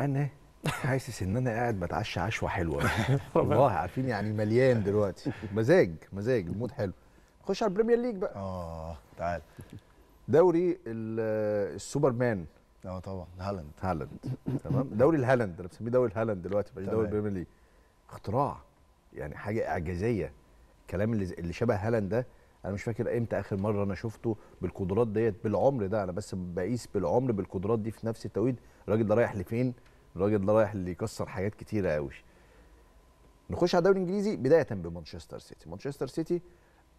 انا حاسس ان انا قاعد بتعشى عشوه حلوه والله عارفين يعني مليان دلوقتي مزاج مزاج المود حلو خش على البريمير ليج بقى اه تعال دوري السوبر مان اه طبعا هالاند هالاند تمام دوري الهالاند انا بسميه دوري الهالاند دلوقتي مش دوري البريمير ليج اختراع يعني حاجه اعجازيه الكلام اللي اللي شبه هالاند ده انا مش فاكر امتى اخر مره انا شفته بالقدرات ديت بالعمر ده انا بس بقيس بالعمر بالقدرات دي في نفس التوقيت الراجل ده رايح لفين الراجل ده رايح اللي يكسر حاجات كتيره قوي نخش على الدوري الانجليزي بدايه بمانشستر سيتي مانشستر سيتي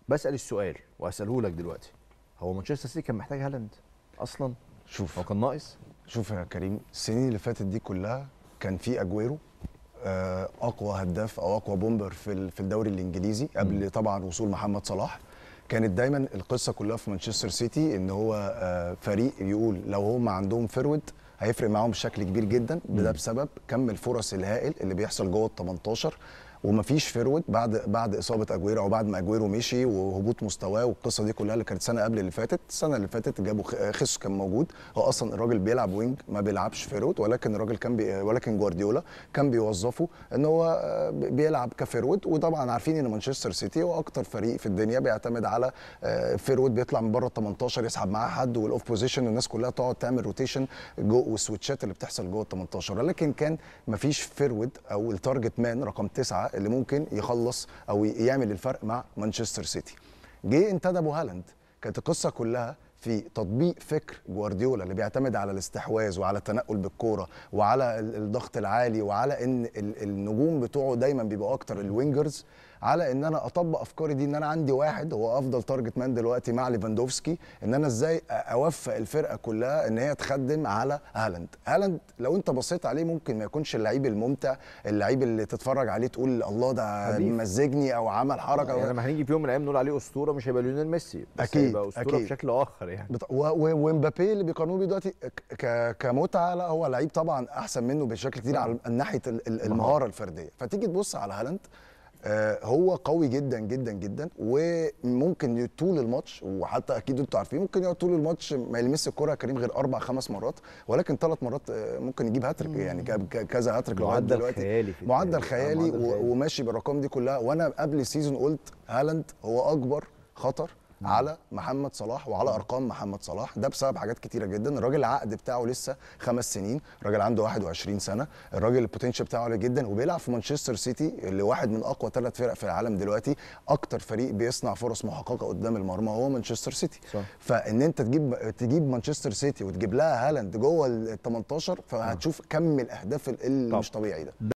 بسال السؤال وهساله لك دلوقتي هو مانشستر سيتي كان محتاج هالاند اصلا شوف هو كان ناقص شوف يا كريم السنين اللي فاتت دي كلها كان في اجويرو آه، اقوى هداف او اقوى بومبر في في الدوري الانجليزي قبل طبعا وصول محمد صلاح كانت دايما القصه كلها في مانشستر سيتي ان هو آه، فريق يقول لو هم عندهم فرويد هيفرق معاهم بشكل كبير جدا ده بسبب كم الفرص الهائل اللي بيحصل جوه ال 18 ومفيش فيرود بعد بعد اصابه اجويرو او بعد ما اجويرو مشي وهبوط مستواه والقصه دي كلها اللي كانت سنه قبل اللي فاتت السنه اللي فاتت جابوا خس كان موجود هو اصلا الراجل بيلعب وينج ما بيلعبش فيرود ولكن الراجل كان بي ولكن جوارديولا كان بيوظفه ان هو بيلعب كفيرود وطبعا عارفين ان مانشستر سيتي هو اكتر فريق في الدنيا بيعتمد على آه، فيرود بيطلع من بره ال 18 يسحب معاه حد والاوف بوزيشن والناس كلها تقعد تعمل روتيشن والسويتشات اللي بتحصل جوه ال 18 ولكن كان مفيش فيرود او التارجت مان رقم تسعه اللي ممكن يخلص او يعمل الفرق مع مانشستر سيتي جه انتدبوا هالاند كانت القصه كلها في تطبيق فكر جوارديولا اللي بيعتمد على الاستحواذ وعلى التنقل بالكوره وعلى الضغط العالي وعلى ان النجوم بتوعه دايما بيبقوا اكتر الوينجرز على ان انا اطبق افكاري دي ان انا عندي واحد هو افضل تارجت مان دلوقتي مع ليفاندوفسكي ان انا ازاي اوفق الفرقه كلها ان هي تخدم على هالاند هالاند لو انت بصيت عليه ممكن ما يكونش اللعيب الممتع اللعيب اللي تتفرج عليه تقول الله ده مزجني او عمل حركه يعني لما هنيجي في يوم من الايام نقول عليه اسطوره مش هيبقى ليونيل ميسي بس أكيد هيبقى اسطوره أكيد. بشكل اخر يعني بط... و... ومبابي اللي بيقارنوه بيه دلوقتي ك... كمتعه لا هو لعيب طبعا احسن منه بشكل كتير نعم. على ناحيه نعم. المهاره الفرديه فتيجي تبص على هالاند آه، هو قوي جدا جدا جدا وممكن طول الماتش وحتى اكيد انتوا عارفين ممكن يقعد طول الماتش ما يلمس الكره كريم غير اربع خمس مرات ولكن ثلاث مرات آه، ممكن يجيب هاتريك يعني كذا هاتريك عدى دلوقتي خيالي معدل خيالي, معدل خيالي وماشي بالارقام دي كلها وانا قبل السيزون قلت هالاند هو اكبر خطر على محمد صلاح وعلى ارقام محمد صلاح ده بسبب حاجات كتيره جدا الراجل العقد بتاعه لسه خمس سنين الراجل عنده 21 سنه الراجل البوتنشال بتاعه عالي جدا وبيلعب في مانشستر سيتي اللي واحد من اقوى ثلاث فرق في العالم دلوقتي اكتر فريق بيصنع فرص محققه قدام المرمى هو مانشستر سيتي صح. فان انت تجيب تجيب مانشستر سيتي وتجيب لها هالاند جوه ال 18 فهتشوف كم الاهداف اللي مش طبيعي ده